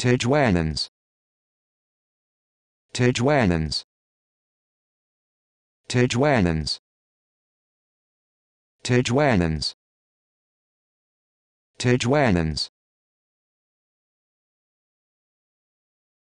Tijuanans. Tijuanans. Tijuanans. Tijuanans. Tijuanans.